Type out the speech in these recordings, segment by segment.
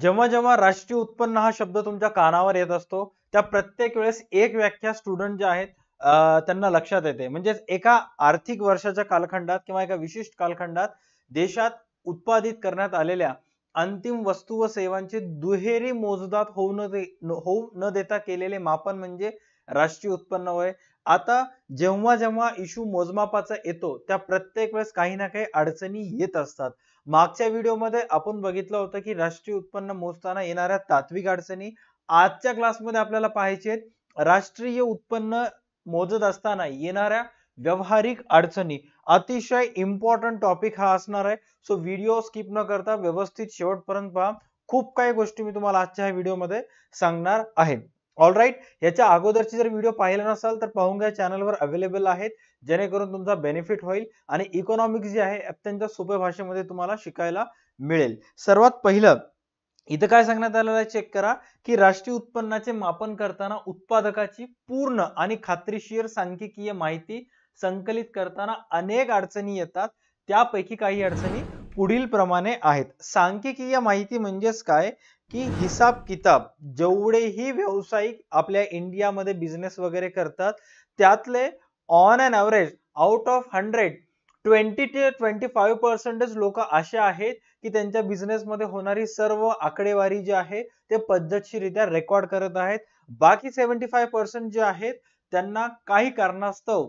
जेव्हा जेव्हा राष्ट्रीय उत्पन्न हा शब्द तुमच्या कानावर येत असतो त्या प्रत्येक वेळेस एक व्याख्या स्टुडंट जे आहेत त्यांना लक्षात येते म्हणजेच एका आर्थिक वर्षाच्या कालखंडात किंवा एका विशिष्ट कालखंडात देशात उत्पादित करण्यात आलेल्या अंतिम वस्तू व सेवांची दुहेरी मोजदात होऊ न होऊ न देता केलेले मापन म्हणजे राष्ट्रीय उत्पन्न होय आता जेव्हा जेव्हा इशू मोजमापाचा येतो त्या प्रत्येक वेळेस काही ना काही अडचणी येत असतात मागच्या व्हिडिओमध्ये आपण बघितलं होतं की राष्ट्रीय उत्पन्न मोजताना येणाऱ्या तात्विक अडचणी आजच्या क्लासमध्ये आपल्याला पाहायचे राष्ट्रीय उत्पन्न मोजत असताना येणाऱ्या व्यवहारिक अडचणी अतिशय इम्पॉर्टंट टॉपिक हा असणार आहे सो व्हिडिओ स्किप न करता व्यवस्थित शेवटपर्यंत पहा खूप काही गोष्टी मी तुम्हाला आजच्या ह्या व्हिडिओमध्ये सांगणार आहे ऑल राईट याच्या अगोदरची जर व्हिडिओ पाहिला नसाल तर पाहून घ्या चॅनलवर अवेलेबल आहेत जेणेकरून तुमचा बेनिफिट होईल आणि इकॉनॉमिक्स जे आहे अत्यंत सोप्या भाषेमध्ये तुम्हाला शिकायला मिळेल सर्वात पहिलं इथं काय सांगण्यात आलेलं आहे चेक करा की राष्ट्रीय उत्पन्नाचे मापन करताना उत्पादकाची पूर्ण आणि खात्रीशीर सांख्यिकीय माहिती संकलित करताना अनेक अडचणी येतात त्यापैकी काही अडचणी पुढील प्रमाणे आहेत सांख्यिकीय माहिती म्हणजेच काय की हिसाब किताब जेवढेही व्यावसायिक आपल्या इंडियामध्ये बिझनेस वगैरे करतात त्यातले on and average out of hundred twenty ते ट्वेंटी फाईव्ह पर्सेंटेज लोक असे आहेत की त्यांच्या बिझनेसमध्ये होणारी सर्व आकडेवारी जी आहे ते पद्धतशीरित्या रेकॉर्ड करत आहेत बाकी सेव्हन्टी फाईव्ह पर्सेंट जे आहेत त्यांना काही कारणास्तव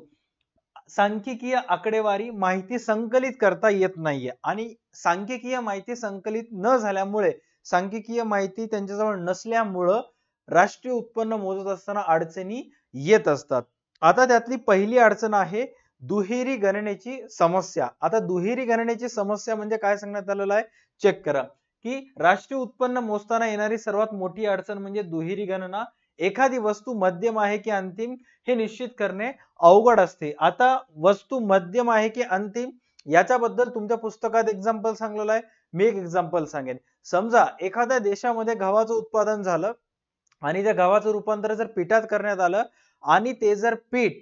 सांख्यिकीय आकडेवारी माहिती संकलित करता येत नाहीये आणि सांख्यिकीय माहिती संकलित न झाल्यामुळे सांख्यिकीय माहिती त्यांच्याजवळ नसल्यामुळं राष्ट्रीय उत्पन्न मोजत असताना अडचणी येत असतात आता त्यातली पहिली अडचण आहे दुहेरी गणनेची समस्या आता दुहेरी गणनेची समस्या म्हणजे काय सांगण्यात आलेलं आहे चेक करा की राष्ट्रीय उत्पन्न मोजताना येणारी सर्वात मोठी अडचण म्हणजे दुहेरी गणना एखादी वस्तू मध्यम आहे की अंतिम हे निश्चित करणे अवघड असते आता वस्तू मध्यम आहे की अंतिम याच्याबद्दल तुमच्या पुस्तकात एक्झाम्पल सांगलेलं आहे मी एक एक्झाम्पल सांगेन समजा एखाद्या देशामध्ये गव्हाचं उत्पादन झालं आणि त्या गव्हाचं रूपांतर जर पिठात करण्यात आलं आणि ते जर पीठ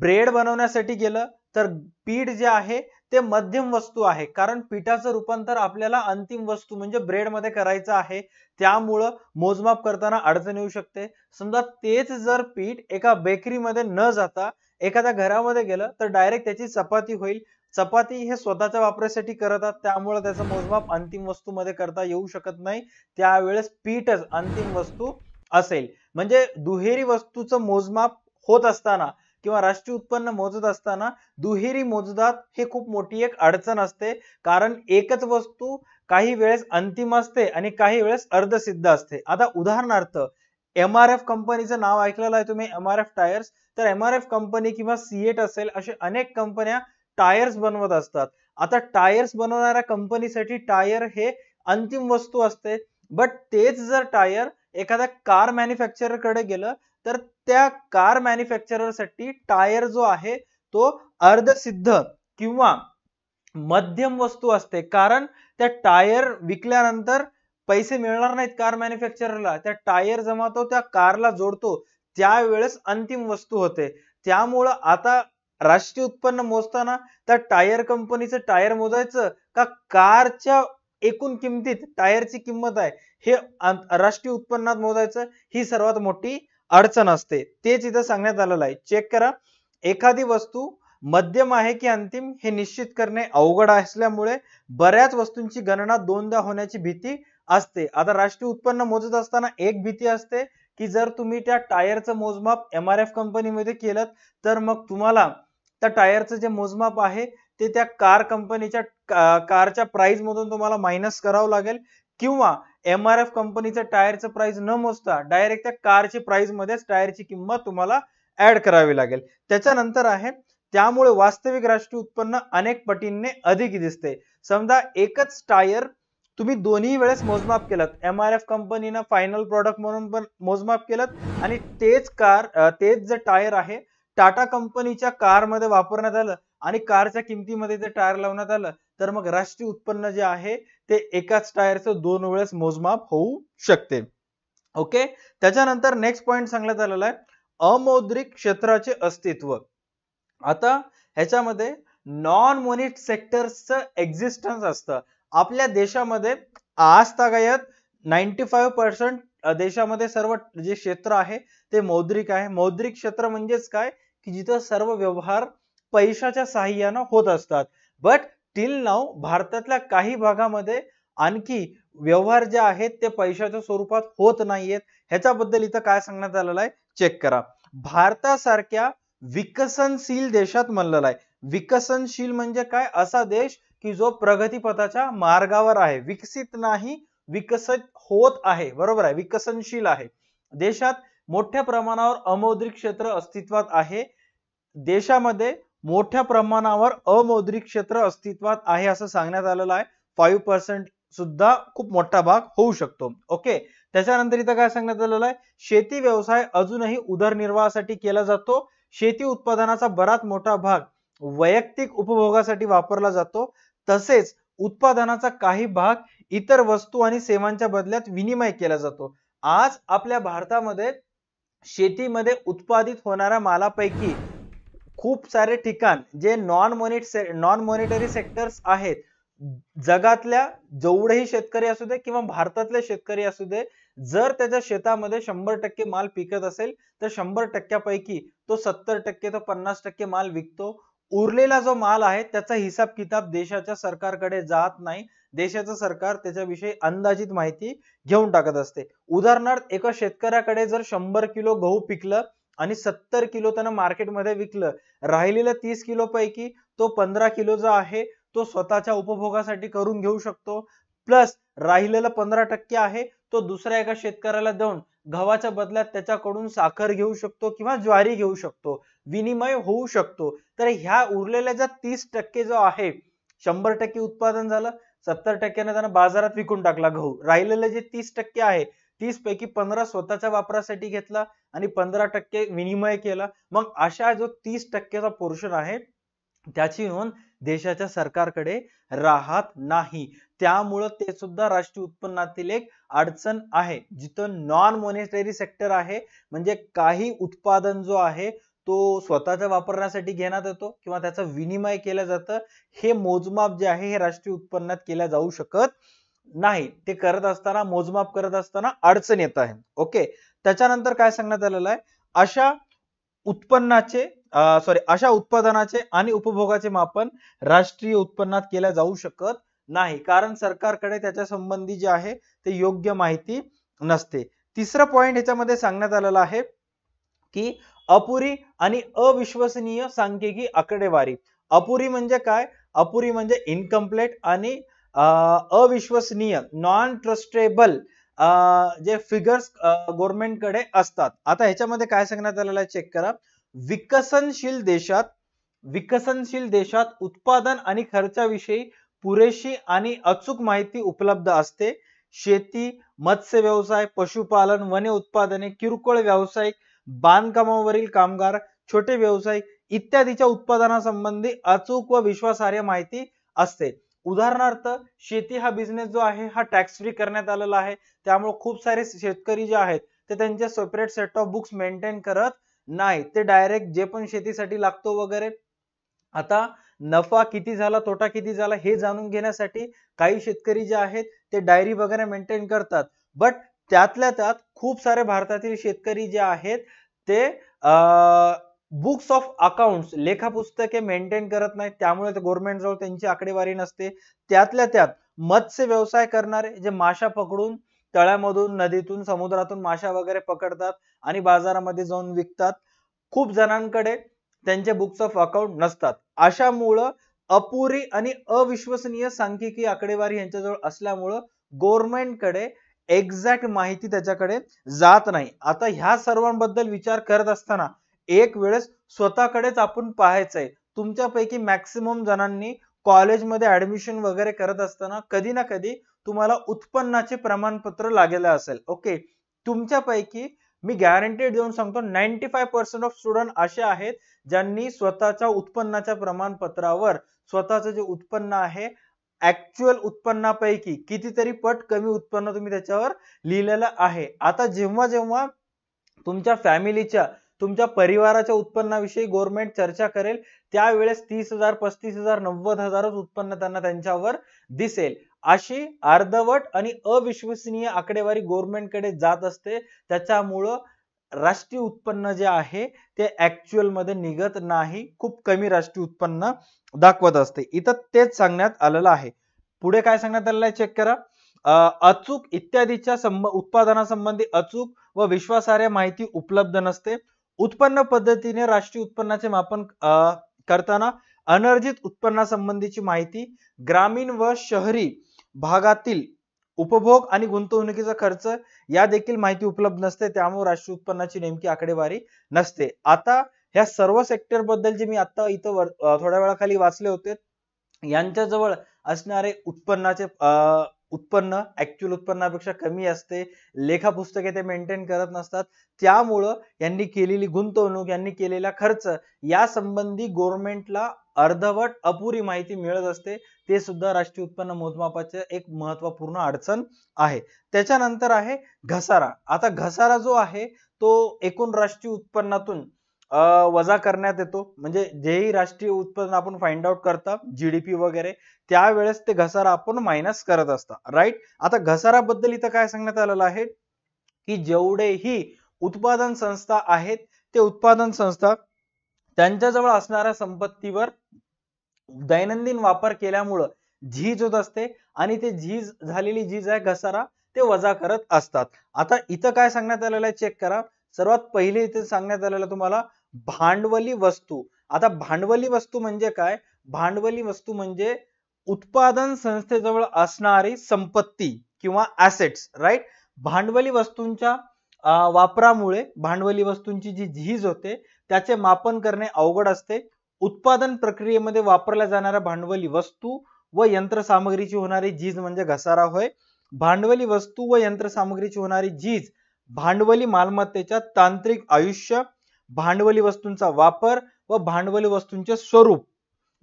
ब्रेड बनवण्यासाठी गेलं तर पीठ जे आहे ते मध्यम वस्तू आहे कारण पिठाचं रूपांतर आपल्याला अंतिम वस्तू म्हणजे ब्रेडमध्ये करायचं आहे त्यामुळं मोजमाप करताना अडचण येऊ शकते समजा तेच जर पीठ एका बेकरीमध्ये न जाता एखाद्या घरामध्ये गेलं तर डायरेक्ट त्याची चपाती होईल चपाती हे स्वतःच्या वापरासाठी करतात त्यामुळे त्याचं मोजमाप अंतिम वस्तू मध्ये करता येऊ शकत नाही त्यावेळेस पीठच अंतिम वस्तू असेल म्हणजे दुहेरी वस्तूचं मोजमाप होत असताना किंवा राष्ट्रीय उत्पन्न मोजत असताना दुहेरी मोजदात हे खूप मोठी एक अडचण असते कारण एकच वस्तू काही वेळेस अंतिम असते आणि काही वेळेस अर्धसिद्ध असते आता उदाहरणार्थ एम आर एफ कंपनीचं नाव ऐकलेलं आहे तुम्ही एम आर एफ टायर्स तर एम आर एफ कंपनी किंवा सीएट असेल अशा अनेक कंपन्या टायर्स बनवत असतात आता टायर्स बनवणाऱ्या कंपनीसाठी टायर हे अंतिम वस्तू असते बट तेच जर टायर एखाद्या कार मॅन्युफॅक्चरर कडे गेलं तर त्या कार मॅन्युफॅक्चररसाठी टायर जो आहे तो अर्धसिद्ध किंवा मध्यम वस्तू असते कारण त्या टायर विकल्यानंतर पैसे मिळणार नाहीत कार मॅन्युफॅक्चररला त्या टायर जमातो त्या कारला जोडतो त्यावेळेस अंतिम वस्तू होते त्यामुळं आता राष्ट्रीय उत्पन्न मोजताना त्या टायर कंपनीचं टायर मोजायचं का कारच्या एकूण किमतीत टायरची किंमत आहे हे राष्ट्रीय उत्पन्नात मोजायचं ही सर्वात मोठी अडचण असते तेच इथं सांगण्यात आलेलं आहे चेक करा एखादी वस्तू मध्यम आहे की अंतिम हे निश्चित करणे अवघड असल्यामुळे बऱ्याच वस्तूंची गणना दोनदा होण्याची भीती असते आता राष्ट्रीय उत्पन्न मोजत असताना एक भीती असते की जर तुम्ही त्या टायरचं मोजमाप एम आर एफ कंपनीमध्ये केलं तर मग तुम्हाला त्या टायरचं जे मोजमाप आहे ते त्या कार कंपनीच्या कारच्या प्राईजमधून तुम्हाला मायनस करावं लागेल किंवा एम आर एफ कंपनीचं टायरचं प्राइस न मोजता डायरेक्ट त्या कारची प्राइसमध्येच टायरची किंमत तुम्हाला ऍड करावी लागेल त्याच्यानंतर आहे त्यामुळे वास्तविक राष्ट्रीय उत्पन्न अनेक पटींने अधिक दिसते समजा एकच टायर तुम्ही दोन्ही वेळेस मोजमाप केलं एम आर एफ कंपनीनं फायनल प्रॉडक्ट म्हणून पण मोजमाप केलं आणि तेच कार तेच जे टायर आहे टाटा कंपनीच्या कारमध्ये वापरण्यात आलं आणि कारच्या किमतीमध्ये जे टायर लावण्यात आलं तर मग राष्ट्रीय उत्पन्न जे आहे ते एकाच टायरचं दोन वेळेस मोजमाप होऊ शकते ओके त्याच्यानंतर नेक्स्ट पॉइंट सांगण्यात आलेला आहे अमौद्रिक क्षेत्राचे अस्तित्व आता ह्याच्यामध्ये नॉन मोनिट सेक्टर्सचं एक्झिस्टन्स असतं आपल्या देशामध्ये आज तागायत नाईन्टी फाईव्ह पर्सेंट देशामध्ये सर्व जे क्षेत्र आहे ते मौद्रिक आहे मौद्रिक क्षेत्र म्हणजेच काय की जिथं सर्व व्यवहार पैशाच्या साह्यानं होत असतात बट टिल नाव भारतातल्या काही भागामध्ये आणखी व्यवहार जे आहेत ते पैशाच्या स्वरूपात होत नाहीयेत ह्याच्याबद्दल इथं काय सांगण्यात आलेलं आहे चेक करा भारतासारख्या विकसनशील देशात म्हणलेला आहे विकसनशील म्हणजे काय असा देश की जो प्रगतीपथाच्या मार्गावर आहे विकसित नाही विकसित होत आहे बरोबर आहे विकसनशील आहे देशात मोठ्या प्रमाणावर अमौद्रिक क्षेत्र अस्तित्वात आहे देशामध्ये मोठ्या प्रमाणावर अमौद्रिक क्षेत्र अस्तित्वात आहे असं सांगण्यात आलेलं आहे फाईव्ह पर्सेंट सुद्धा खूप मोठा भाग होऊ शकतो ओके त्याच्यानंतर इथं काय सांगण्यात आलेलं आहे शेती व्यवसाय अजूनही उदरनिर्वाहासाठी केला जातो शेती उत्पादनाचा बराच मोठा भाग वैयक्तिक उपभोगासाठी वापरला जातो तसेच उत्पादनाचा काही भाग इतर वस्तू आणि सेवांच्या बदल्यात विनिमय केला जातो आज आपल्या भारतामध्ये शेतीमध्ये उत्पादित होणाऱ्या मालापैकी खूप सारे ठिकाण जे नॉन मॉनिट से नॉन मॉनिटरी सेक्टर्स आहेत जगातल्या जेवढेही शेतकरी असू दे किंवा भारतातले शेतकरी असू दे जर त्याच्या शेतामध्ये शंभर टक्के माल पिकत असेल तर शंभर टक्क्यापैकी तो सत्तर टक्के तो पन्नास टक्के माल विकतो उरलेला जो माल आहे त्याचा हिसाब किताब देशाच्या सरकारकडे जात नाही देशाचं सरकार त्याच्याविषयी अंदाजित माहिती घेऊन टाकत असते उदाहरणार्थ एका शेतकऱ्याकडे जर शंभर किलो गहू पिकलं आणि सत्तर किलो त्यानं मार्केटमध्ये विकलं राहिलेलं तीस किलो पैकी तो पंधरा किलो जो आहे तो स्वतःच्या उपभोगासाठी करून घेऊ शकतो प्लस राहिलेला पंधरा टक्के आहे तो दुसऱ्या एका शेतकऱ्याला देऊन गव्हाच्या बदल्यात त्याच्याकडून साखर घेऊ शकतो किंवा ज्वारी घेऊ शकतो विनिमय होऊ शकतो तर ह्या उरलेल्या ज्या तीस टक्के जो आहे शंभर टक्के उत्पादन झालं सत्तर टक्क्याने त्यानं बाजारात विकून टाकला गहू राहिलेले जे तीस टक्के आहे तीस पैकी पंधरा स्वतःच्या वापरासाठी घेतला आणि पंधरा टक्के विनिमय केला मग अशा जो तीस टक्केचा पोर्शन आहे त्याची नोंद देशाच्या सरकारकडे राहत नाही त्यामुळं ते सुद्धा राष्ट्रीय उत्पन्नातील एक अडचण आहे जिथं नॉन मॉनिटरी सेक्टर आहे म्हणजे काही उत्पादन जो आहे तो स्वतःच्या वापरण्यासाठी घेण्यात येतो किंवा त्याचा विनिमय केलं जातं हे मोजमाप जे आहे हे राष्ट्रीय उत्पन्नात केल्या जाऊ शकत नाही ते करत असताना मोजमाप करत असताना अडचण येत आहे ओके त्याच्यानंतर काय सांगण्यात आलेलं आहे अशा उत्पन्नाचे सॉरी अशा उत्पादनाचे आणि उपभोगाचे मापन राष्ट्रीय उत्पन्नात केल्या जाऊ शकत नाही कारण सरकारकडे त्याच्या संबंधी जे आहे ते योग्य माहिती नसते तिसरा पॉइंट ह्याच्यामध्ये सांगण्यात आलेला आहे की अपुरी आणि अविश्वसनीय सांख्यिकी आकडेवारी अपुरी म्हणजे काय अपुरी म्हणजे इनकम्प्लेट आणि अविश्वसनीय नॉन ट्रस्टेबल जे फिगर्स गव्हर्नमेंटकडे असतात आता ह्याच्यामध्ये काय सांगण्यात आलेलं चेक करा विकसनशील देशात विकसनशील देशात उत्पादन आणि खर्चाविषयी पुरेशी आणि अचूक माहिती उपलब्ध असते शेती मत्स्य व्यवसाय पशुपालन वने उत्पादने किरकोळ व्यावसायिक बांधकामावरील कामगार छोटे व्यवसाय इत्यादीच्या उत्पादनासंबंधी अचूक व विश्वासार्ह माहिती असते उदाहरणार्थ शेती हा बिझनेस जो आहे हा टॅक्स फ्री करण्यात आलेला आहे त्यामुळे खूप सारे शेतकरी जे आहेत ते त्यांच्या separate set of books maintain करत नाही ते डायरेक्ट जे पण शेतीसाठी लागतो वगैरे आता नफा किती झाला तोटा किती झाला हे जाणून घेण्यासाठी काही शेतकरी जे आहेत ते डायरी वगैरे मेंटेन करतात बट त्यातल्या त्यात खूप सारे भारतातील शेतकरी जे आहेत ते बुक्स ऑफ अकाउंट्स पुस्तके मेंटेन करत नाहीत त्यामुळे ते गव्हर्नमेंट जवळ त्यांची आकडेवारी नसते त्यातल्या त्यात मत्स्य व्यवसाय करणारे जे माशा पकडून तळ्यामधून नदीतून समुद्रातून माशा वगैरे पकडतात आणि बाजारामध्ये जाऊन विकतात खूप जणांकडे त्यांचे बुक्स ऑफ अकाउंट नसतात अशामुळं अपुरी आणि अविश्वसनीय सांख्यिकी आकडेवारी यांच्याजवळ असल्यामुळं गव्हर्नमेंटकडे एक्झॅक्ट माहिती त्याच्याकडे जात नाही आता ह्या सर्वांबद्दल विचार करत असताना एक वेळेस स्वतःकडेच आपण पाहायचंय तुमच्यापैकी मॅक्सिमम जणांनी कॉलेजमध्ये ऍडमिशन वगैरे करत असताना कधी ना कधी तुम्हाला उत्पन्नाचे प्रमाणपत्र लागेल असेल ओके तुमच्यापैकी मी गॅरंटीड देऊन सांगतो ninety five percent of student असे आहेत ज्यांनी स्वतःच्या उत्पन्नाच्या प्रमाणपत्रावर स्वतःचं जे उत्पन्न आहे ऍक्च्युअल उत्पन्नापैकी कितीतरी पट कमी उत्पन्न तुम्ही त्याच्यावर लिहिलेलं आहे आता जेव्हा जेव्हा तुमच्या फॅमिलीच्या तुमच्या परिवाराच्या उत्पन्नाविषयी गव्हर्नमेंट चर्चा करेल त्यावेळेस तीस हजार पस्तीस हजार नव्वद हजारच उत्पन्न त्यांना त्यांच्यावर दिसेल अशी अर्धवट आणि अविश्वसनीय आकडेवारी गव्हर्नमेंटकडे जात असते त्याच्यामुळं राष्ट्रीय उत्पन्न जे आहे ते ऍक्च्युअल मध्ये निघत नाही खूप कमी राष्ट्रीय उत्पन्न दाखवत असते इथं तेच सांगण्यात आलेलं आहे पुढे काय सांगण्यात आलेलं आहे चेक करा अचूक इत्यादीच्या उत्पादनासंबंधी अचूक व विश्वासार्ह माहिती उपलब्ध नसते उत्पन्न पद्धतीने राष्ट्रीय उत्पन्नाचे मापन करताना अनर्जित उत्पन्नासंबंधीची माहिती ग्रामीण व शहरी भागातील उपभोग आणि गुंतवणुकीचा खर्च या देखील माहिती उपलब्ध नसते त्यामुळे राष्ट्रीय उत्पन्नाची नेमकी आकडेवारी नसते आता या सर्व सेक्टर बद्दल जे मी आता इथं थोड्या वेळाखाली वाचले होते यांच्या जवळ असणारे उत्पन्नाचे उत्पन्न ऍक्च्युअल उत्पन्नापेक्षा कमी असते लेखा पुस्तके ते मेंटेन करत नसतात त्यामुळं यांनी केलेली गुंतवणूक यांनी केलेला खर्च या संबंधी गव्हर्नमेंटला अर्धवट अपुरी माहिती मिळत असते ते सुद्धा राष्ट्रीय उत्पन्न मोजमापाचे एक महत्वपूर्ण अडचण आहे त्याच्यानंतर आहे घसारा आता घसारा जो आहे तो एकूण राष्ट्रीय उत्पन्नातून वजा करण्यात येतो म्हणजे जेही राष्ट्रीय उत्पन्न आपण फाइंड आउट करता जीडीपी वगैरे त्यावेळेस ते घसारा आपण मायनस करत असता राईट आता घसाराबद्दल इथं काय सांगण्यात आलेलं आहे की जेवढेही उत्पादन संस्था आहेत ते उत्पादन संस्था त्यांच्याजवळ असणाऱ्या संपत्तीवर दैनंदिन वापर केल्यामुळं झीज होत असते आणि ते झीज झालेली झीज आहे घसारा ते वजा करत असतात आता इथं काय सांगण्यात आलेलं आहे चेक करा सर्वात पहिले इथे सांगण्यात आलेलं तुम्हाला भांडवली वस्तू आता भांडवली वस्तू म्हणजे काय भांडवली वस्तू म्हणजे उत्पादन संस्थेजवळ असणारी संपत्ती किंवा ऍसेट्स राईट भांडवली वस्तूंच्या वापरामुळे भांडवली वस्तूंची जी झीज होते त्याचे मापन करणे अवघड असते उत्पादन प्रक्रियेमध्ये वापरल्या जाणाऱ्या भांडवली वस्तू व यंत्रसामग्रीची होणारी झीज म्हणजे घसारा होय भांडवली वस्तू व यंत्रसामग्रीची होणारी झीज भांडवली मालमत्तेच्या तांत्रिक आयुष्य भांडवली वस्तूंचा वापर व भांडवली वस्तूंचे स्वरूप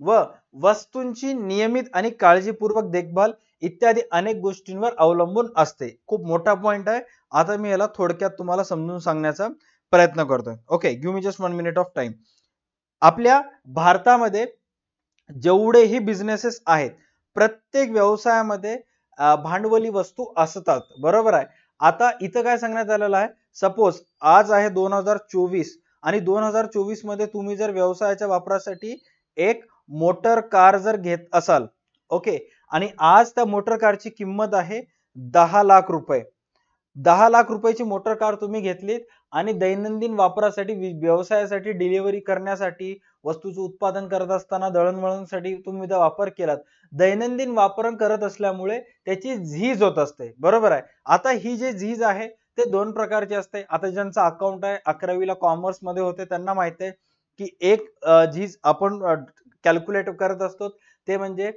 व वस्तूंची नियमित आणि काळजीपूर्वक देखभाल इत्यादी अनेक गोष्टींवर अवलंबून असते खूप मोठा पॉइंट आहे आता मी याला थोडक्यात तुम्हाला समजून सांगण्याचा प्रयत्न करतोय okay give me just one minute of time आपल्या भारतामध्ये जेवढेही बिझनेसेस आहेत प्रत्येक व्यवसायामध्ये भांडवली वस्तू असतात बरोबर आहे आता इथं काय सांगण्यात आलेलं आहे सपोज आज आहे दोन हजार चोवीस आणि दोन हजार चोवीस मध्ये तुम्ही जर व्यवसायाच्या वापरासाठी एक मोटर कार जर घेत असाल ओके आणि आज त्या मोटर कारची किंमत आहे दहा लाख रुपये दहा लाख रुपयाची मोटर कार तुम्ही घेतलीत आणि दैनंदिन वापरासाठी व्यवसायासाठी डिलिव्हरी करण्यासाठी वस्तूचं उत्पादन करत असताना दळणवळणसाठी तुम्ही त्या वापर केलात दैनंदिन वापरण करत असल्यामुळे त्याची झीज होत असते बरोबर आहे आता ही जी झीज आहे ते दोन प्रकारचे असते आता ज्यांचं अकाउंट आहे अकरावीला कॉमर्स मध्ये होते त्यांना माहिती आहे की एक जी आपण कॅल्क्युलेट करत असतो ते म्हणजे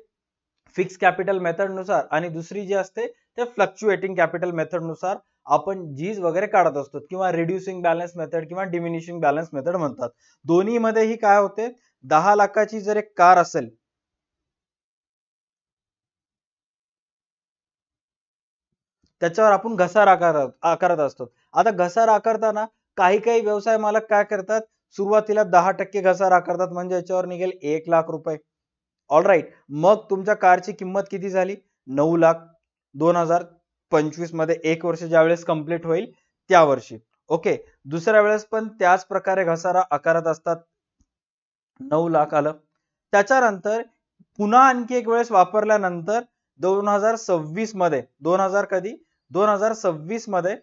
फिक्स कॅपिटल मेथडनुसार आणि दुसरी जी असते ते फ्लक्च्युएटिंग कॅपिटल मेथडनुसार आपण जीज वगैरे काढत असतो किंवा रिड्युसिंग बॅलन्स मेथड किंवा डिमिनिशिंग बॅलन्स मेथड म्हणतात दोन्हीमध्येही काय होते दहा लाखाची जर एक कार असेल त्याच्यावर आपण घसारा आकारत असतो आता घसारा आकारताना काही काही व्यवसाय मालक काय करतात सुरुवातीला दहा टक्के घसार आकारतात म्हणजे याच्यावर निघेल एक लाख रुपये ऑल राईट मग तुमच्या कारची किंमत किती झाली नऊ लाख दोन हजार पंचवीस मध्ये एक वर्ष ज्या वेळेस कम्प्लीट होईल त्या वर्षी ओके दुसऱ्या वेळेस पण त्याच प्रकारे घसारा आकारत असतात नऊ लाख आलं त्याच्यानंतर पुन्हा आणखी एक वेळेस वापरल्यानंतर दोन हजार सव्वीस मध्ये दोन हजार कधी दोन हजार सव्वीस मध्ये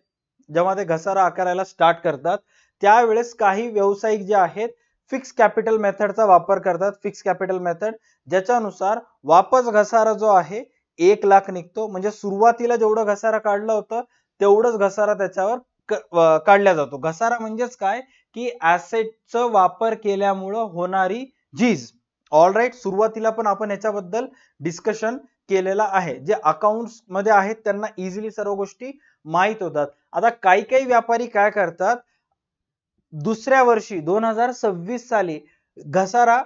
जेव्हा ते घसारा आकारायला स्टार्ट करतात त्यावेळेस काही व्यावसायिक जे आहेत फिक्स कॅपिटल मेथडचा वापर करतात फिक्स कॅपिटल मेथड ज्याच्यानुसार वापस घसारा जो आहे एक लाख निघतो म्हणजे सुरुवातीला जेवढं घसारा काढला होता तेवढंच घसारा त्याच्यावर काढला जातो घसारा म्हणजेच काय की ऍसेटचा वापर केल्यामुळं होणारी झीज ऑल राईट सुरुवातीला पण आपण याच्याबद्दल डिस्कशन केलेला आहे जे अकाउंट्स मध्ये आहेत त्यांना इझिली सर्व गोष्टी माहीत होतात आता काही काही व्यापारी काय करतात दुसऱ्या वर्षी दोन हजार सव्वीस साली घसारा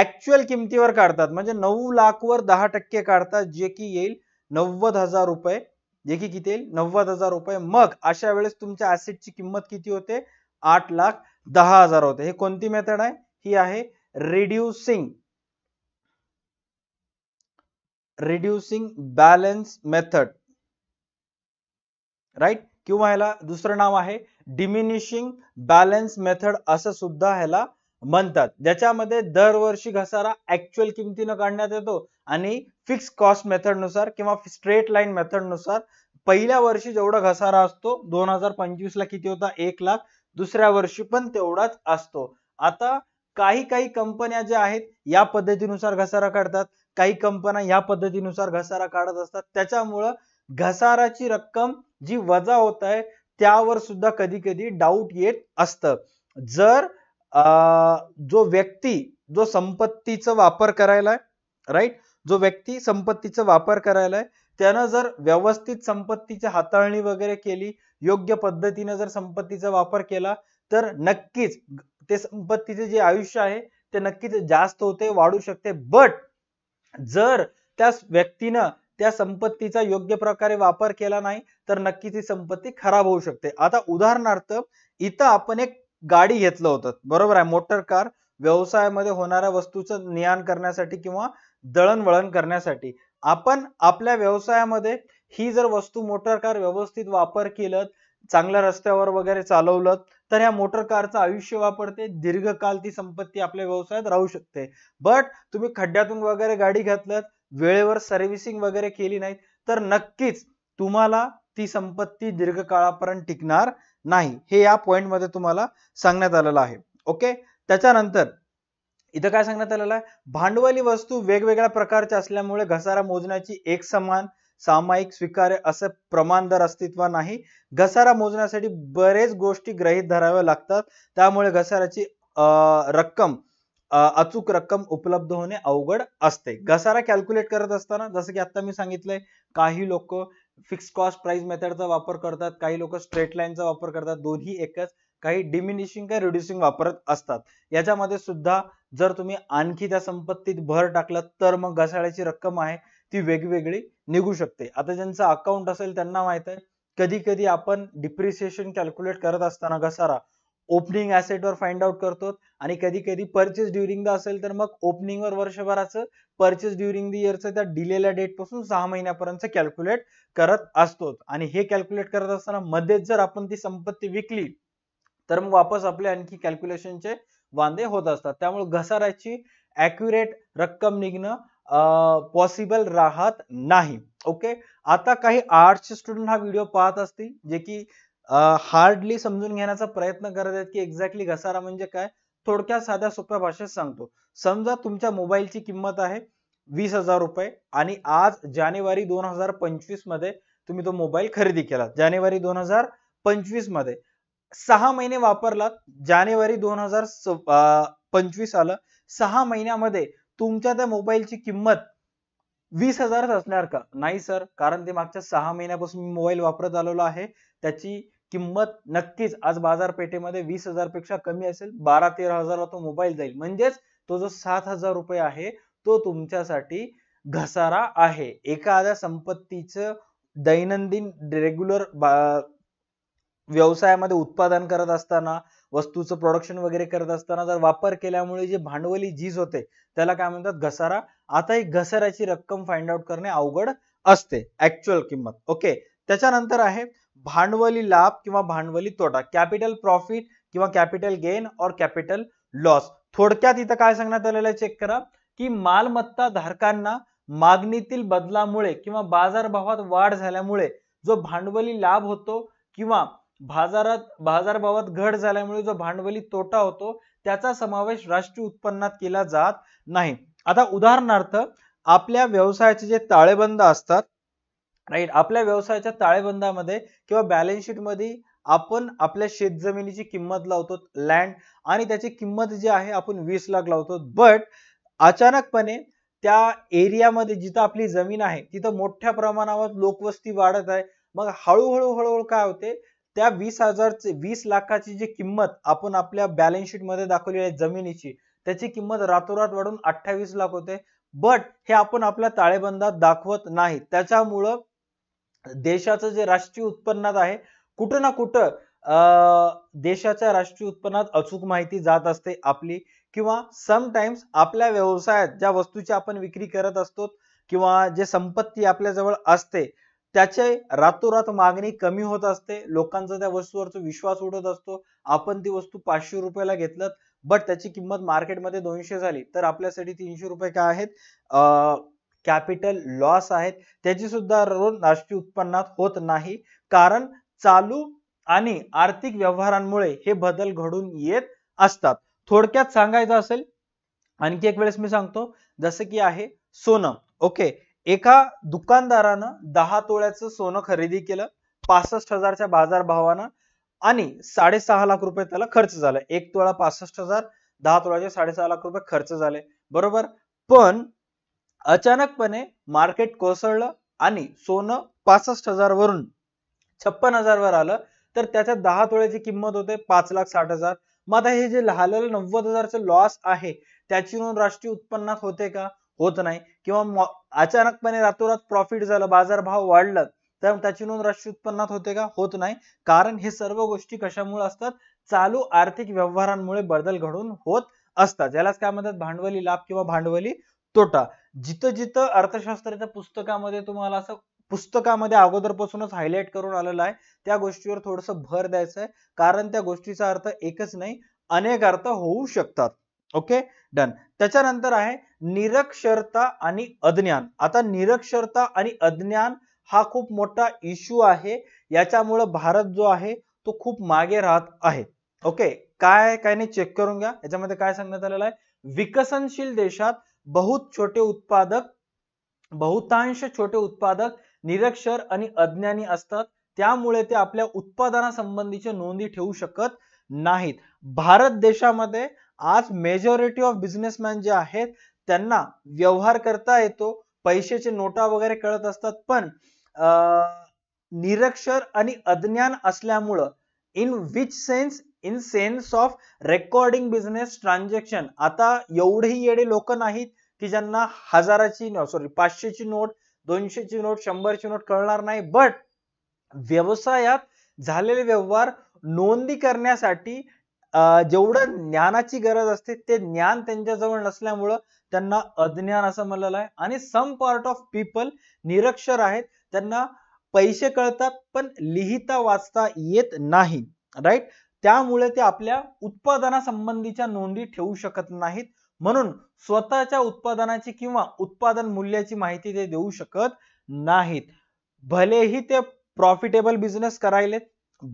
ऍक्च्युअल किमतीवर काढतात म्हणजे नऊ लाख वर दहा टक्के काढतात जे की येईल नव्वद हजार रुपये जे की किती येईल नव्वद हजार रुपये मग अशा वेळेस तुमच्या ऍसेटची किंमत किती होते आठ लाख दहा हजार होते हे कोणती मेथड आहे ही आहे reducing reducing balance method right किंवा ह्याला दुसरं नाव आहे डिमिनिशिंग बॅलन्स मेथड असं सुद्धा ह्याला म्हणतात ज्याच्यामध्ये दरवर्षी घसारा ऍक्च्युअल किमतीनं काढण्यात येतो आणि फिक्स कॉस्ट मेथड नुसार किंवा स्ट्रेट लाईन नुसार पहिल्या वर्षी जेवढा घसारा असतो दोन हजार पंचवीस ला किती होता एक लाख दुसऱ्या वर्षी पण तेवढाच असतो आता काही काही कंपन्या ज्या आहेत या पद्धतीनुसार घसारा काढतात काही कंपन्या या पद्धतीनुसार घसारा काढत असतात त्याच्यामुळं घसाराची रक्कम जी वजा होत आहे त्यावर सुद्धा कधी कधी डाऊट येत असत जर जो व्यक्ती जो संपत्तीचा वापर करायला राईट जो व्यक्ती संपत्तीचा वापर करायलाय त्यानं जर व्यवस्थित संपत्तीची हाताळणी वगैरे केली योग्य पद्धतीने जर संपत्तीचा वापर केला तर नक्कीच ते संपत्तीचे जे आयुष्य आहे ते नक्कीच जास्त होते वाढू शकते बट जर त्या व्यक्तीनं त्या संपत्तीचा योग्य प्रकारे वापर केला नाही तर नक्की ती संपत्ती खराब होऊ शकते आता उदाहरणार्थ इथं आपण एक गाडी घेतलं होतं बरोबर आहे मोटर कार व्यवसायामध्ये होणाऱ्या वस्तूचं नियान करण्यासाठी किंवा दळणवळण करण्यासाठी आपण आपल्या व्यवसायामध्ये ही जर वस्तू मोटर कार व्यवस्थित वापर केलं चांगल्या रस्त्यावर वगैरे चालवलं तर ह्या मोटर कारचं आयुष्य वापरते दीर्घकाल ती संपत्ती आपल्या व्यवसायात राहू शकते बट तुम्ही खड्ड्यातून वगैरे गाडी घातल्यात वेळेवर सर्व्हिसिंग वगैरे केली नाही तर नक्कीच तुम्हाला ती संपत्ती दीर्घकाळापर्यंत टिकणार नाही हे या मध्ये तुम्हाला सांगण्यात आलेलं आहे ओके त्याच्यानंतर इथं काय सांगण्यात आलेलं आहे भांडवली वस्तू वेगवेगळ्या प्रकारच्या असल्यामुळे घसारा मोजण्याची एक समान सामायिक स्वीकार्य असं प्रमाण दर अस्तित्व नाही घसारा मोजण्यासाठी बरेच गोष्टी ग्रहित धराव्या लागतात त्यामुळे घसाराची रक्कम अचूक रक्कम उपलब्ध होणे अवघड असते घसारा कॅल्क्युलेट करत असताना जसं की आता मी सांगितलंय काही लोक फिक्स कॉस्ट प्राइस मेथडचा वापर करतात काही लोक स्ट्रेट लाईनचा वापर करतात दोन्ही एकच काही डिमिनिशिंग काही रिड्युसिंग वापरत असतात याच्यामध्ये सुद्धा जर तुम्ही आणखी त्या संपत्तीत भर टाकलात तर मग घसाळ्याची रक्कम आहे ती वेगवेगळी निघू शकते आता ज्यांचं अकाउंट असेल त्यांना माहित आहे कधी कधी आपण डिप्रिसिएशन कॅल्क्युलेट करत असताना घसारा ओपनिंग ऍसेटवर फाइंड आउट करतो आणि कधी कधी परचेस ड्युरिंग द असेल तर मग ओपनिंगवर वर्षभराचं परचेस ड्युरिंग द इयरचं त्या डिलेल्या डेट पासून सहा महिन्यापर्यंत कॅल्क्युलेट करत असतो आणि हे कॅल्क्युलेट करत असताना मध्येच जर आपण ती संपत्ती विकली तर मग वापस आपले आणखी कॅल्क्युलेशनचे वांदे होत असतात त्यामुळे घसाराची ऍक्युरेट रक्कम निघणं पॉसिबल राहत नाही ओके आता काही आर्ट स्टुडंट हा व्हिडिओ पाहत असतील जे की हार्डली समजून घेण्याचा प्रयत्न करत आहेत की एक्झॅक्टली घसारा म्हणजे काय थोडक्या साध्या सोप्या भाषेत सांगतो समजा तुमच्या मोबाईलची किंमत आहे वीस हजार रुपये आणि आज जानेवारी दोन हजार पंचवीस मध्ये तुम्ही तो मोबाईल खरेदी केला जानेवारी दोन हजार पंचवीस मध्ये सहा महिने वापरलात जानेवारी दोन हजार पंचवीस आलं सहा महिन्यामध्ये तुमच्या त्या मोबाईलची किंमत वीस हजारच असणार का नाही सर कारण ते मागच्या सहा महिन्यापासून मी मोबाईल वापरत आलेलो आहे त्याची किंमत नक्कीच आज बाजारपेठेमध्ये वीस हजार पेक्षा कमी असेल बारा तेरा हजारला तो मोबाईल जाईल म्हणजेच तो जो सात हजार रुपये आहे तो तुमच्यासाठी घसारा आहे एखाद्या संपत्तीचं दैनंदिन रेग्युलर व्यवसायामध्ये उत्पादन करत असताना वस्तूचं प्रोडक्शन वगैरे करत असताना जर वापर केल्यामुळे जे भांडवली झीज होते त्याला काय म्हणतात घसारा आता ही घसाऱ्याची रक्कम फाइंड आउट करणे अवघड असते ऍक्च्युअल किंमत ओके त्याच्यानंतर आहे भांडवली लाभ किंवा भांडवली तोटा कॅपिटल प्रॉफिट किंवा कॅपिटल गेन और कॅपिटल लॉस थोडक्यात इथं काय सांगण्यात आलेलं आहे चेक करा की मालमत्ता धारकांना मागणीतील बदलामुळे किंवा बाजारभावात वाढ झाल्यामुळे जो भांडवली लाभ होतो किंवा बाजारात बाजारभावात घट झाल्यामुळे जो भांडवली तोटा होतो त्याचा समावेश राष्ट्रीय उत्पन्नात केला जात नाही आता उदाहरणार्थ आपल्या व्यवसायाचे जे ताळेबंद असतात राईट आपल्या व्यवसायाच्या ताळेबंदामध्ये किंवा बॅलन्स शीटमध्ये आपण आपल्या शेतजमिनीची किंमत लावतो लँड आणि त्याची किंमत जी आहे आपण वीस लाख लावतो बट अचानकपणे त्या एरियामध्ये जिथं आपली जमीन आहे तिथं मोठ्या प्रमाणावर लोकवस्ती वाढत आहे मग हळूहळू हळूहळू काय होते त्या वीस हजारचे वीस लाखाची जी किंमत आपण आपल्या बॅलन्स मध्ये दाखवली आहे जमिनीची त्याची किंमत रातोरात वाढून अठ्ठावीस लाख होते बट हे आपण आपल्या ताळेबंदात दाखवत नाही त्याच्यामुळं देशाचं जे राष्ट्रीय उत्पन्नात आहे कुठं ना कुठं देशाच्या राष्ट्रीय उत्पन्नात अचूक माहिती जात असते आपली किंवा समटाईम्स आपल्या व्यवसायात ज्या वस्तूची आपण विक्री करत असतो किंवा जे संपत्ती आपल्या जवळ असते त्याचे रातोरात मागणी कमी होत असते लोकांचा त्या वस्तूवरचा विश्वास उडत असतो आपण ती वस्तू पाचशे रुपयाला घेतलं बट त्याची किंमत मार्केटमध्ये दोनशे झाली तर आपल्यासाठी तीनशे रुपये काय आहेत कॅपिटल लॉस आहेत त्याची सुद्धा रोज राष्ट्रीय उत्पन्नात होत नाही कारण चालू आणि आर्थिक व्यवहारांमुळे हे बदल घडून येत असतात थोडक्यात सांगायचं असेल आणखी एक वेळेस मी सांगतो जसं की आहे सोनम ओके एका दुकानदारानं दहा तोळ्याचं सोनं खरेदी केलं पासष्ट हजारच्या बाजारभावानं आणि साडेसहा लाख रुपये त्याला खर्च झाला एक तोळा पासष्ट हजार दहा तोळ्याचे साडेसहा लाख रुपये खर्च झाले बरोबर पण अचानकपणे मार्केट कोसळलं आणि सोनं पासष्ट हजार वरून छप्पन हजार वर आलं तर त्याच्या दहा तोळ्याची किंमत होते पाच लाख साठ हजार मग आता हे जे झालेलं नव्वद हजारचं लॉस आहे त्याची नोंद राष्ट्रीय उत्पन्नात होते का होत नाही किंवा अचानकपणे रातोरात प्रॉफिट झालं भाव वाढला तर त्याची नोंद राष्ट्रीय उत्पन्नात होते का होत नाही कारण हे सर्व गोष्टी कशामुळे असतात चालू आर्थिक व्यवहारांमुळे बदल घडून होत असतात यालाच काय म्हणतात भांडवली लाभ किंवा भांडवली तोटा जिथं जिथं अर्थशास्त्राच्या पुस्तकामध्ये तुम्हाला असं पुस्तकामध्ये अगोदरपासूनच हायलाईट करून आलेलं आहे त्या गोष्टीवर थोडस भर द्यायचं आहे कारण त्या गोष्टीचा अर्थ एकच नाही अनेक अर्थ होऊ शकतात ओके डन त्याच्यानंतर आहे निरक्षरता आणि अज्ञान आता निरक्षरता आणि अज्ञान हा खूप मोठा इश्यू आहे याच्यामुळं भारत जो आहे तो खूप मागे राहत आहे ओके काय काय नाही चेक करून घ्या याच्यामध्ये काय सांगण्यात आलेलं आहे विकसनशील देशात बहुत छोटे उत्पादक बहुतांश छोटे उत्पादक निरक्षर आणि अज्ञानी असतात त्यामुळे ते आपल्या उत्पादनासंबंधीच्या नोंदी ठेवू शकत नाहीत भारत देशामध्ये आज मेजॉरिटी ऑफ बिझनेसमॅन जे आहेत त्यांना व्यवहार करता येतो पैशाचे नोटा वगैरे कळत असतात पण निरक्षर आणि अज्ञान असल्यामुळं in which sense in sense of recording business transaction आता एवढेही येडे लोक नाहीत की ज्यांना हजाराची सॉरी पाचशेची नोट दोनशेची नोट शंभरची नोट कळणार नाही बट व्यवसायात झालेले व्यवहार नोंदी करण्यासाठी जेवढं ज्ञानाची गरज असते ते ज्ञान त्यांच्याजवळ नसल्यामुळं त्यांना अज्ञान असं म्हणलेलं आहे आणि सम पार्ट ऑफ पीपल निरक्षर आहेत त्यांना पैसे कळतात पण लिहिता वाचता येत नाही राईट त्यामुळे ते आपल्या उत्पादनासंबंधीच्या नोंदी ठेवू शकत नाहीत म्हणून स्वतःच्या उत्पादनाची किंवा उत्पादन मूल्याची माहिती ते देऊ शकत नाहीत भलेही ते प्रॉफिटेबल बिझनेस करायलेत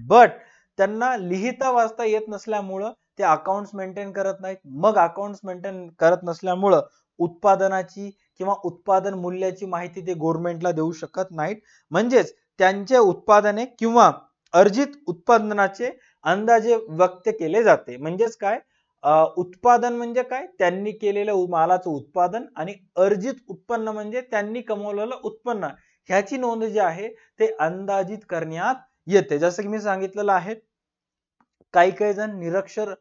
बट त्यांना लिहिता वाचता येत नसल्यामुळं ते अकाउंट्स मेंटेन करत नाहीत मग अकाउंट्स मेंटेन करत नसल्यामुळं उत्पादनाची किंवा उत्पादन मूल्याची माहिती ते गव्हर्नमेंटला देऊ शकत नाहीत म्हणजेच त्यांचे उत्पादने किंवा अर्जित उत्पादनाचे अंदाजे व्यक्त केले जाते म्हणजेच काय उत्पादन म्हणजे काय त्यांनी केलेलं मालाचं उत्पादन आणि अर्जित उत्पन्न म्हणजे त्यांनी कमवलेलं उत्पन्न ह्याची नोंद जी आहे ते अंदाजित करण्यात येते जसं की मी सांगितलेलं आहे काही काही जण निरक्षर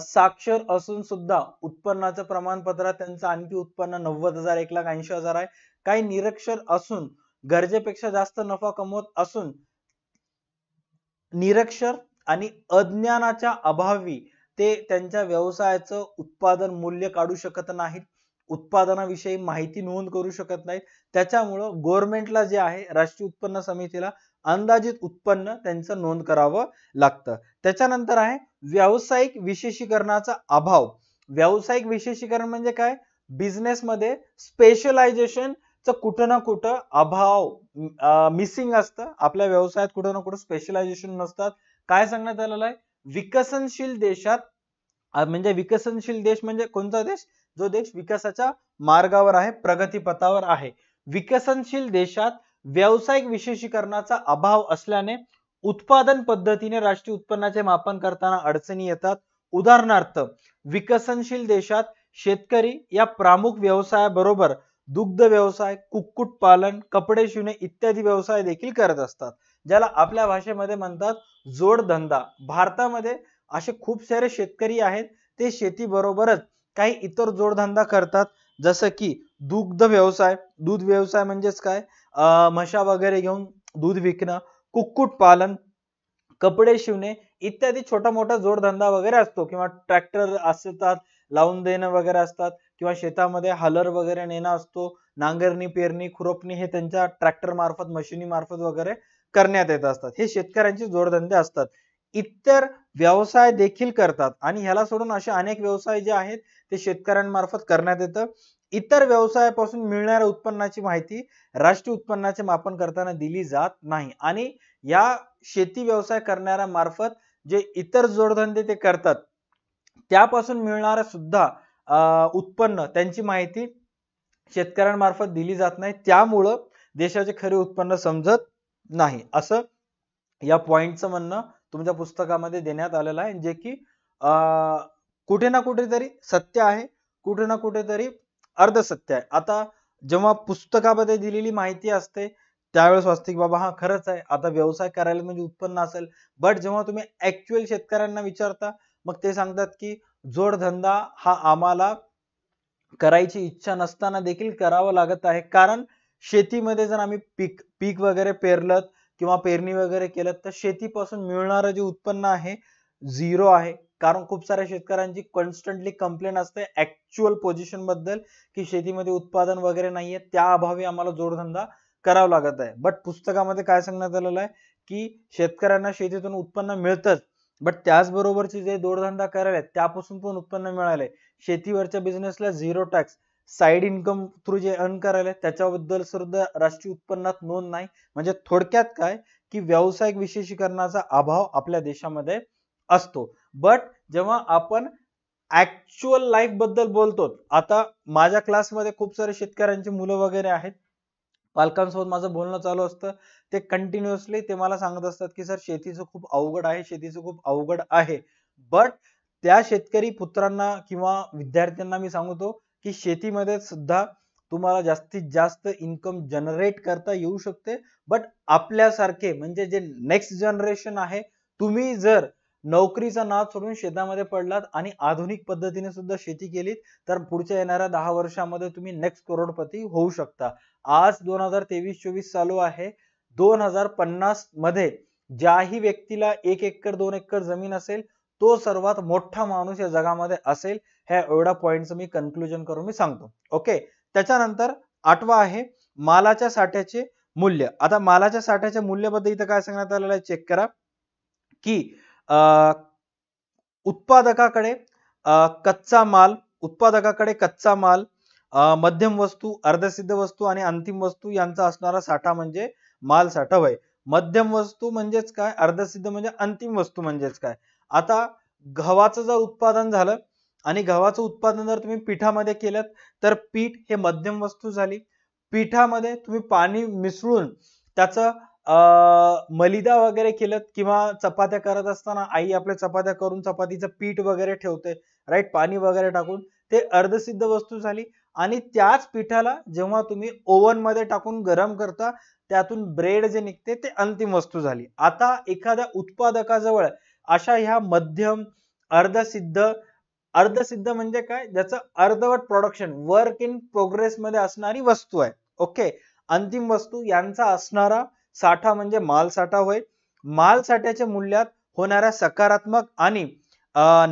साक्षर असून सुद्धा उत्पन्नाचं प्रमाणपत्र त्यांचं आणखी उत्पन्न नव्वद हजार एक लाख ऐंशी हजार आहे काही निरक्षर असून गरजेपेक्षा जास्त नफा कमवत असून निरक्षर आणि अज्ञानाच्या अभावी ते त्यांच्या व्यवसायाचं उत्पादन मूल्य काढू शकत नाहीत उत्पादनाविषयी माहिती नोंद करू शकत नाहीत त्याच्यामुळं गव्हर्नमेंटला जे आहे राष्ट्रीय उत्पन्न समितीला अंदाजित उत्पन्न त्यांचं नोंद करावं लागतं त्याच्यानंतर आहे व्यावसायिक विशेषीकरणाचा अभाव व्यावसायिक विशेषीकरण म्हणजे काय बिझनेसमध्ये स्पेशलायझेशन कुठं ना कुठं अभाव मिसिंग असतं आपल्या व्यवसायात कुठं ना कुठं स्पेशलायझेशन नसतात काय सांगण्यात आलेलं आहे विकसनशील देशात म्हणजे विकसनशील देश म्हणजे कोणता देश जो देश विकासाच्या मार्गावर आहे प्रगतीपथावर आहे विकसनशील देशात व्यावसायिक विशेषीकरणाचा अभाव असल्याने उत्पादन पद्धतीने राष्ट्रीय उत्पन्नाचे मापन करताना अडचणी येतात उदाहरणार्थ विकसनशील देशात शेतकरी या प्रामुख व्यवसायाबरोबर दुग्ध व्यवसाय कुक्कुटपालन कपडे शिवणे इत्यादी व्यवसाय देखील करत असतात ज्याला आपल्या भाषेमध्ये म्हणतात जोडधंदा भारतामध्ये असे खूप सारे शेतकरी आहेत ते शेतीबरोबरच काही इतर जोडधंदा करतात जसं की दुग्ध व्यवसाय दूध व्यवसाय म्हणजेच काय म्हशा वगैरे घेऊन दूध विकणं पालन कपडे शिवणे इत्यादी छोटा मोठा जोडधंदा वगैरे असतो किंवा ट्रॅक्टर असतात लावून देणं वगैरे असतात किंवा शेतामध्ये हलर वगैरे नेणं असतो नांगरणी पेरणी खुरपणी हे त्यांच्या ट्रॅक्टर मार्फत मशिनी मार्फत वगैरे करण्यात येत असतात हे शेतकऱ्यांचे जोडधंदे असतात इतर व्यवसाय देखील करतात आणि ह्याला सोडून असे अनेक व्यवसाय जे आहेत ते शेतकऱ्यांमार्फत करण्यात येतं इतर व्यवसायापासून मिळणाऱ्या उत्पन्नाची माहिती राष्ट्रीय उत्पन्नाचे मापन करताना दिली जात नाही आणि या शेती व्यवसाय करणाऱ्या मार्फत जे इतर जोडधंदे ते करतात त्यापासून मिळणाऱ्या सुद्धा उत्पन्न त्यांची माहिती शेतकऱ्यांमार्फत दिली जात नाही त्यामुळं देशाचे खरे उत्पन्न समजत नाही असं या पॉइंटचं म्हणणं तुमच्या पुस्तकामध्ये देण्यात आलेलं आहे जे की कुठे ना कुठेतरी सत्य आहे कुठे ना कुठेतरी अर्धसत्य आहे आता जेव्हा पुस्तकामध्ये दिलेली माहिती असते त्यावेळेस वास्तविक बाबा हा खरंच आहे आता व्यवसाय करायला म्हणजे उत्पन्न असेल बट जेव्हा तुम्ही ऍक्च्युअल शेतकऱ्यांना विचारता मग ते सांगतात की जोडधंदा हा आम्हाला करायची इच्छा नसताना देखील करावं लागत आहे कारण शेतीमध्ये जर आम्ही पीक पीक वगैरे पेरलं किंवा पेरणी वगैरे केलं तर शेतीपासून मिळणारं जे उत्पन्न आहे झिरो आहे कारण खूप साऱ्या शेतकऱ्यांची कॉन्स्टंटली कंप्लेंट असते ऍक्च्युअल पोझिशन बद्दल की शेतीमध्ये उत्पादन वगैरे नाहीये त्या अभावी आम्हाला जोडधंदा करावा लागत आहे बट पुस्तकामध्ये काय सांगण्यात आलेलं आहे की शेतकऱ्यांना शेतीतून उत्पन्न मिळतंच बट त्याचबरोबरचे जे जोडधंदा करायला त्यापासून पण उत्पन्न मिळाले शेतीवरच्या बिझनेसला zero tax side income through जे अर्न करायला त्याच्याबद्दल सुद्धा राष्ट्रीय उत्पन्नात नोंद नाही म्हणजे थोडक्यात काय की व्यावसायिक विशेषीकरणाचा अभाव आपल्या देशामध्ये असतो बट जेव्हा आपण ऍक्च्युअल लाईफ बद्दल बोलतो आता माझ्या क्लासमध्ये खूप सारे शेतकऱ्यांची मुलं वगैरे आहेत पालकांसोबत माझं बोलणं चालू असतं ते कंटिन्युअसली ते मला सांगत असतात की सर शेतीचं खूप अवघड आहे शेतीचं खूप अवघड आहे बट त्या शेतकरी पुत्रांना किंवा विद्यार्थ्यांना मी सांगतो की शेतीमध्ये सुद्धा तुम्हाला जास्तीत जास्त इन्कम जनरेट करता येऊ शकते बट आपल्यासारखे म्हणजे जे नेक्स्ट जनरेशन आहे तुम्ही जर नोकरीचा नाव सोडून शेतामध्ये पडलात आणि आधुनिक पद्धतीने सुद्धा शेती केलीत तर पुढच्या येणाऱ्या दहा वर्षामध्ये तुम्ही नेक्स्ट करोडपती होऊ शकता आज दोन हजार तेवीस चोवीस चालू आहे दोन हजार पन्नास मध्ये ज्याही व्यक्तीला एक एकर दोन एकर जमीन असेल तो सर्वात मोठा माणूस या जगामध्ये असेल ह्या एवढा पॉईंटचं मी कन्क्लुजन करून मी सांगतो ओके त्याच्यानंतर आठवा आहे मालाच्या साठ्याचे मूल्य आता मालाच्या साठ्याच्या मूल्याबद्दल इथं काय सांगण्यात आलेलं आहे चेक करा की उत्पादकाकडे कच्चा माल उत्पादकाकडे कच्चा माल मध्यम वस्तू अर्धसिद्ध वस्तू आणि अंतिम वस्तू यांचा असणारा साठा म्हणजे माल साठा होय मध्यम वस्तू म्हणजेच काय अर्धसिद्ध म्हणजे अंतिम वस्तू म्हणजेच काय आता गव्हाचं जर उत्पादन झालं आणि गव्हाचं उत्पादन जर तुम्ही पिठामध्ये केलं तर पीठ हे मध्यम वस्तू झाली पिठामध्ये तुम्ही पाणी मिसळून त्याचं मलिदा वगैरे केलं किंवा चपात्या करत असताना आई आपल्या चपात्या करून चपातीचं पीठ वगैरे ठेवते राईट पाणी वगैरे टाकून ते अर्धसिद्ध वस्तू झाली आणि त्याच पिठाला जेव्हा तुम्ही ओव्हन मध्ये टाकून गरम करता त्यातून ब्रेड जे निघते ते अंतिम वस्तू झाली आता एखाद्या उत्पादकाजवळ अशा ह्या मध्यम अर्धसिद्ध अर्धसिद्ध म्हणजे काय ज्याचं अर्धवट प्रोडक्शन वर्क इन प्रोग्रेस मध्ये असणारी वस्तू आहे ओके अंतिम वस्तू यांचा असणारा साठा म्हणजे मालसाठा होय मालसाठ्याच्या मूल्यात होणाऱ्या सकारात्मक आणि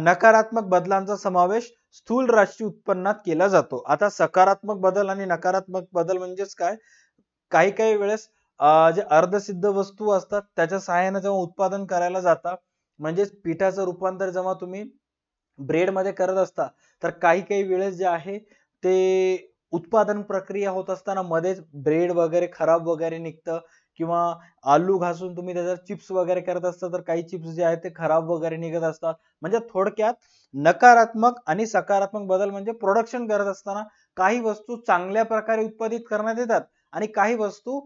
नकारात्मक बदलांचा समावेश स्थूल राष्ट्रीय उत्पन्नात केला जातो आता सकारात्मक बदल आणि नकारात्मक बदल म्हणजेच काय काही काही वेळेस जे अर्धसिद्ध वस्तू असतात त्याच्या सहाय्याने जेव्हा उत्पादन करायला जातात म्हणजेच पिठाचं रूपांतर जेव्हा तुम्ही ब्रेडमध्ये करत असता तर काही काही वेळेस जे आहे ते उत्पादन प्रक्रिया होत असताना मध्येच ब्रेड वगैरे खराब वगैरे निघतं किंवा आलू घासून तुम्ही त्याच्यावर चिप्स वगैरे करत असता तर काही चिप्स जे आहेत ते खराब वगैरे निघत असतात म्हणजे थोडक्यात नकारात्मक आणि सकारात्मक बदल म्हणजे प्रोडक्शन करत असताना काही वस्तू चांगल्या प्रकारे उत्पादित करण्यात येतात आणि काही वस्तू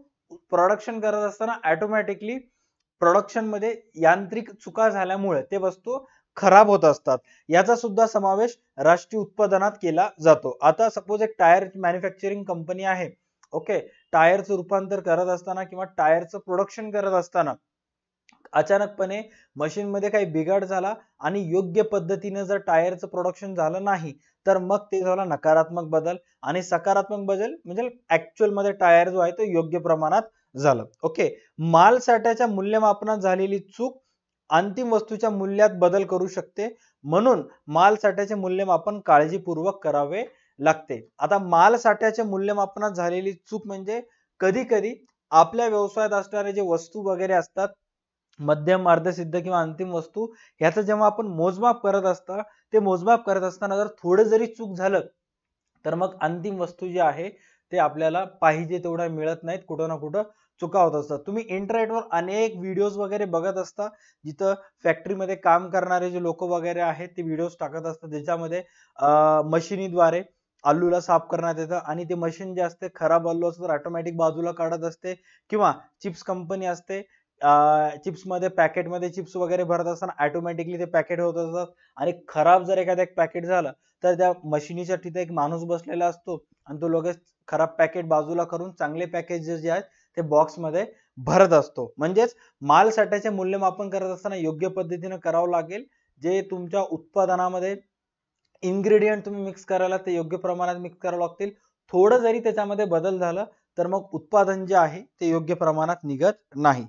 प्रोडक्शन करत असताना ऑटोमॅटिकली प्रोडक्शनमध्ये यांत्रिक चुका झाल्यामुळे ते वस्तू खराब होत असतात याचा सुद्धा समावेश राष्ट्रीय उत्पादनात केला जातो आता सपोज एक टायर मॅन्युफॅक्चरिंग कंपनी आहे ओके टायरचं रूपांतर करत असताना किंवा टायरचं प्रोडक्शन करत असताना अचानकपणे मशीनमध्ये काही बिघाड झाला आणि योग्य पद्धतीने जर टायरचं प्रोडक्शन झालं नाही तर मग ते झाला नकारात्मक बदल आणि सकारात्मक बदल म्हणजे ऍक्च्युअल मध्ये टायर जो आहे तो योग्य प्रमाणात झालं ओके माल साठ्याच्या मूल्यमापनात झालेली चूक अंतिम वस्तूच्या मूल्यात बदल करू शकते म्हणून माल साठ्याचे मूल्यमापन काळजीपूर्वक करावे लागते आता मालसाठ्याच्या मूल्यमापनात झालेली चूक म्हणजे कधी कधी आपल्या व्यवसायात असणारे जे वस्तू वगैरे असतात मध्यम अर्धसिद्ध किंवा अंतिम वस्तू ह्याचं जेव्हा आपण मोजमाप करत असता ते मोजमाप करत असताना जर थोडं जरी चूक झालं तर मग अंतिम वस्तू जी आहे ते आपल्याला पाहिजे तेवढ्या मिळत नाहीत कुठं ना कुठं चुका होत असतात तुम्ही इंटरनेटवर अनेक व्हिडिओज वगैरे बघत असता जिथं फॅक्टरीमध्ये काम करणारे जे लोक वगैरे आहेत ते व्हिडिओज टाकत असतात ज्याच्यामध्ये मशिनीद्वारे आलूला साफ करण्यात येतं आणि ते मशीन जे असते खराब आलू असतं तर ऑटोमॅटिक बाजूला काढत असते किंवा चिप्स कंपनी असते चिप्समध्ये पॅकेटमध्ये चिप्स वगैरे भरत असताना ऑटोमॅटिकली ते पॅकेट होत असतात आणि खराब जर एखादं एक पॅकेट झालं तर त्या मशिनीच्या तिथे एक माणूस बसलेला असतो आणि तो लगेच खराब पॅकेट बाजूला करून चांगले पॅकेज जे आहेत ते बॉक्समध्ये भरत असतो म्हणजेच माल साठ्याचे मूल्यमापन करत असताना योग्य पद्धतीने करावं लागेल जे तुमच्या उत्पादनामध्ये इन्ग्रेडियंट तुम्ही मिक्स करायला ते योग्य प्रमाणात मिक्स करावं लागतील थोडं जरी त्याच्यामध्ये बदल झालं तर मग उत्पादन जे आहे ते योग्य प्रमाणात निघत नाही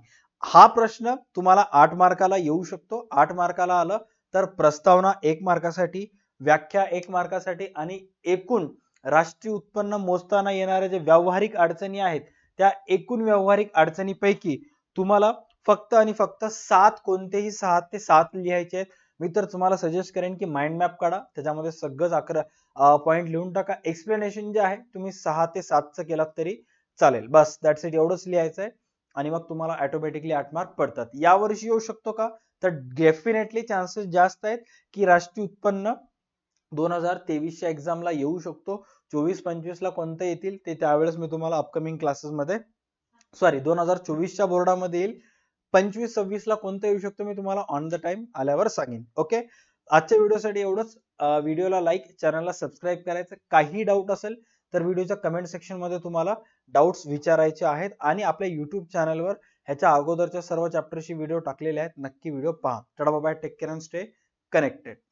हा प्रश्न तुम्हाला आठ मार्काला येऊ शकतो आठ मार्काला आलं तर प्रस्तावना एक मार्कासाठी व्याख्या एक मार्कासाठी आणि एकूण राष्ट्रीय उत्पन्न मोजताना येणाऱ्या जे व्यावहारिक अडचणी आहेत त्या एकूण व्यावहारिक अडचणीपैकी तुम्हाला फक्त आणि फक्त सात कोणतेही सहा ते सात लिहायचे आहेत मी तर तुम्हाला सजेस्ट करेन की माइंड मॅप काढा त्याच्यामध्ये सगळंच अकरा पॉईंट लिहून टाका एक्सप्लेनेशन जे आहे तुम्ही सहा ते सातचं केलात तरी चालेल बस दॅट्स इट एवढंच लिहायचं आहे आणि मग तुम्हाला ऑटोमॅटिकली आठ मार्क पडतात यावर्षी येऊ शकतो का तर डेफिनेटली चान्सेस जास्त आहेत की राष्ट्रीय उत्पन्न दोन हजार तेवीसच्या एक्झामला येऊ शकतो चोवीस पंचवीसला कोणतं येतील ते त्यावेळेस मी तुम्हाला अपकमिंग क्लासेसमध्ये सॉरी दोन हजार चोवीसच्या बोर्डामध्ये येईल पंचवीस ला कोणता येऊ शकतो मी तुम्हाला ऑन द टाइम आल्यावर सांगेन ओके आजच्या व्हिडिओसाठी एवढंच व्हिडिओला लाईक चॅनलला सबस्क्राईब करायचं काही डाऊट असेल तर व्हिडिओच्या कमेंट सेक्शन मध्ये तुम्हाला डाऊट्स विचारायचे आहेत आणि आपल्या युट्यूब चॅनलवर ह्याच्या अगोदरच्या सर्व चॅप्टरशी व्हिडिओ टाकलेले आहेत नक्की व्हिडिओ पहा चढा bye take care and stay connected